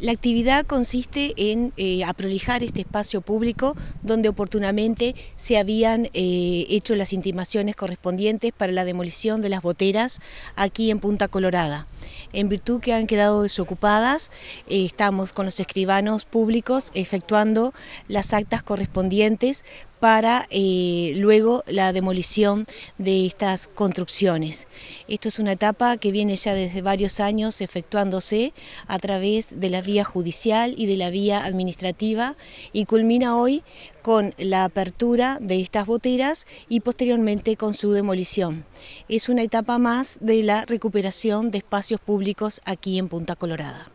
La actividad consiste en eh, aprolijar este espacio público donde oportunamente se habían eh, hecho las intimaciones correspondientes para la demolición de las boteras aquí en Punta Colorada. En virtud que han quedado desocupadas, eh, estamos con los escribanos públicos efectuando las actas correspondientes para eh, luego la demolición de estas construcciones. Esto es una etapa que viene ya desde varios años efectuándose a través de la vía judicial y de la vía administrativa y culmina hoy con la apertura de estas boteras y posteriormente con su demolición. Es una etapa más de la recuperación de espacios públicos aquí en Punta Colorada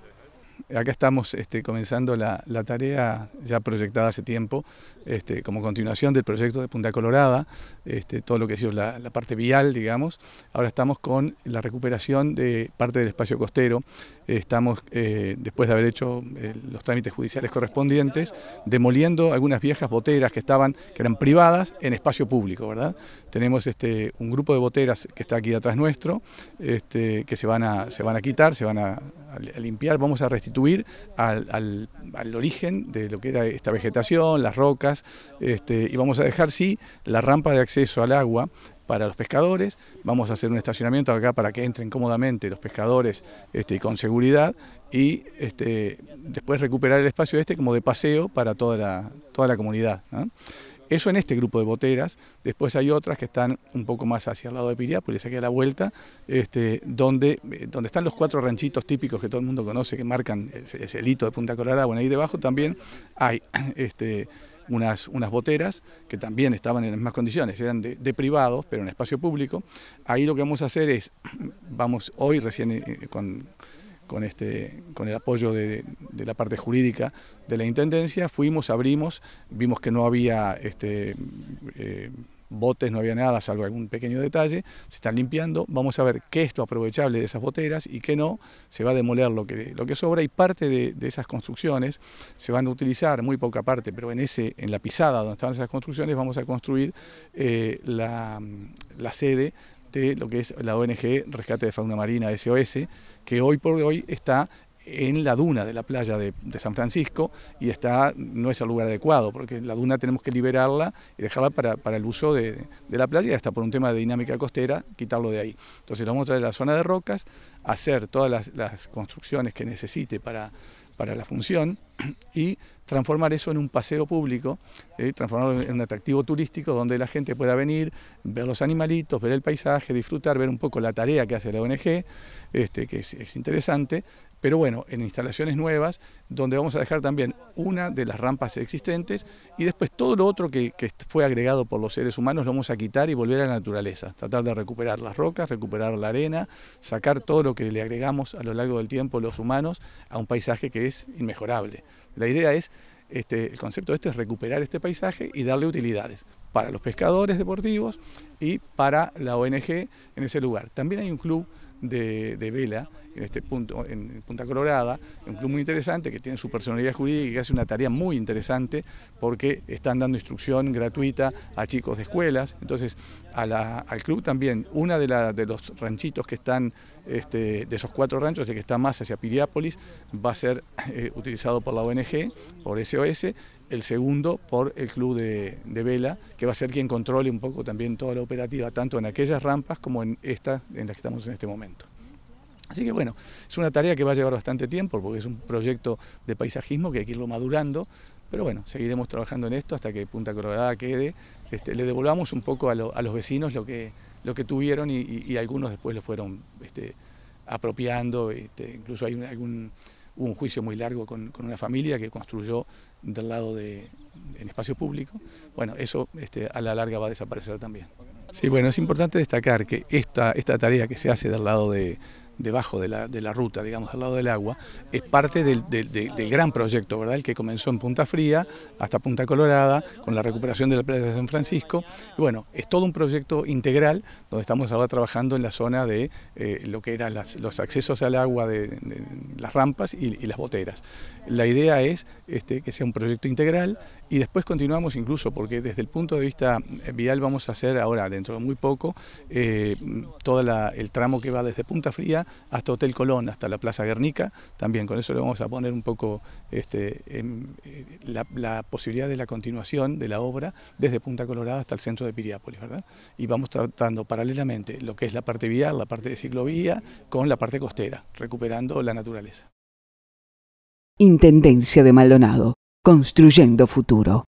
acá estamos este, comenzando la, tarea ya proyectada hace tiempo, este, como continuación del proyecto de Punta Colorada, este, todo lo que ha sido la, parte vial, digamos. Ahora estamos con la recuperación de parte del espacio costero. Estamos, eh, después de haber hecho eh, los trámites judiciales correspondientes, demoliendo algunas viejas boteras que estaban, que eran privadas, en espacio público, ¿verdad? Tenemos un grupo de boteras que está aquí atrás nuestro, que se van, a, se van a quitar, se van a limpiar, vamos a restituir al, origen de lo que era esta vegetación, las rocas, este, y vamos a dejar, sí, la rampa de acceso al agua para los pescadores, vamos a hacer un estacionamiento acá para que entren cómodamente los pescadores este, con seguridad y este, después recuperar el espacio este como de paseo para toda la, toda la comunidad. Eso en este grupo de boteras. Después hay otras que están un poco más hacia el lado de Piriápolis, aquí a la vuelta, este, donde, eh, donde están los cuatro ranchitos típicos que todo el mundo conoce, que marcan ese, hito de Punta Colorada. Bueno, ahí debajo también hay este, unas, unas boteras que también estaban en las mismas condiciones, eran de, privados, pero en espacio público. Ahí lo que vamos a hacer es, vamos hoy recién eh, con con, este, con el apoyo de, la parte jurídica de la Intendencia, fuimos, abrimos, vimos que no había este, eh, botes, no había nada, salvo algún pequeño detalle, se están limpiando, vamos a ver qué es lo aprovechable de esas boteras y qué no, se va a demoler lo que, lo que sobra y parte de, esas construcciones se van a utilizar, muy poca parte, pero en, ese, en la pisada donde estaban esas construcciones vamos a construir eh, la, la sede lo que es la ONG Rescate de Fauna Marina SOS, que hoy por hoy está en la duna de la playa de, San Francisco y está, no es el lugar adecuado, porque la duna tenemos que liberarla y dejarla para, el uso de, la playa y hasta por un tema de dinámica costera, quitarlo de ahí. Entonces lo vamos a traer a la zona de rocas, hacer todas las, construcciones que necesite para, para la función y transformar eso en un paseo público, transformarlo en un atractivo turístico donde la gente pueda venir, ver los animalitos, ver el paisaje, disfrutar, ver un poco la tarea que hace la ONG, este, que es, interesante, pero bueno, en instalaciones nuevas, donde vamos a dejar también una de las rampas existentes y después todo lo otro que, que, fue agregado por los seres humanos lo vamos a quitar y volver a la naturaleza, tratar de recuperar las rocas, recuperar la arena, sacar todo lo que le agregamos a lo largo del tiempo los humanos a un paisaje que es inmejorable. La idea es este, el concepto de esto es recuperar este paisaje y darle utilidades para los pescadores deportivos y para la ONG en ese lugar. También hay un club de, Vela, en este punto, en Punta Colorada, un club muy interesante que tiene su personalidad jurídica y que hace una tarea muy interesante porque están dando instrucción gratuita a chicos de escuelas. Entonces, al club también, una de, de los ranchitos que están, este, de esos cuatro ranchos, de que está más hacia Piriápolis, va a ser eh, utilizado por la ONG, por SOS, el segundo por el club de, vela, que va a ser quien controle un poco también toda la operativa, tanto en aquellas rampas como en esta, en la que estamos en este momento. Así que bueno, es una tarea que va a llevar bastante tiempo porque es un proyecto de paisajismo que hay que irlo madurando, pero bueno, seguiremos trabajando en esto hasta que Punta Colorada quede, este, le devolvamos un poco a, los vecinos lo que, lo que tuvieron y, algunos después lo fueron este, apropiando, este, incluso hay algún hubo un juicio muy largo con, una familia que construyó del lado de en espacio público. Bueno, eso este, a la larga va a desaparecer también. Sí, bueno, es importante destacar que esta, esta tarea que se hace del lado de, debajo de la, ruta, digamos, al lado del agua, es parte del, gran proyecto, ¿verdad? El que comenzó en Punta Fría hasta Punta Colorada, con la recuperación de la playa de San Francisco. bueno, es todo un proyecto integral donde estamos ahora trabajando en la zona de eh, lo que eran los accesos al agua de, las rampas y, y, las boteras. La idea es este, que sea un proyecto integral y después continuamos incluso, porque desde el punto de vista eh, vial vamos a hacer ahora, dentro de muy poco, eh, todo el tramo que va desde Punta Fría hasta Hotel Colón, hasta la Plaza Guernica, también con eso le vamos a poner un poco este, eh, la, posibilidad de la continuación de la obra desde Punta Colorada hasta el centro de Piriápolis, ¿verdad? Y vamos tratando paralelamente lo que es la parte vial, la parte de ciclovía, con la parte costera, recuperando la naturaleza. Intendencia de Maldonado. Construyendo Futuro.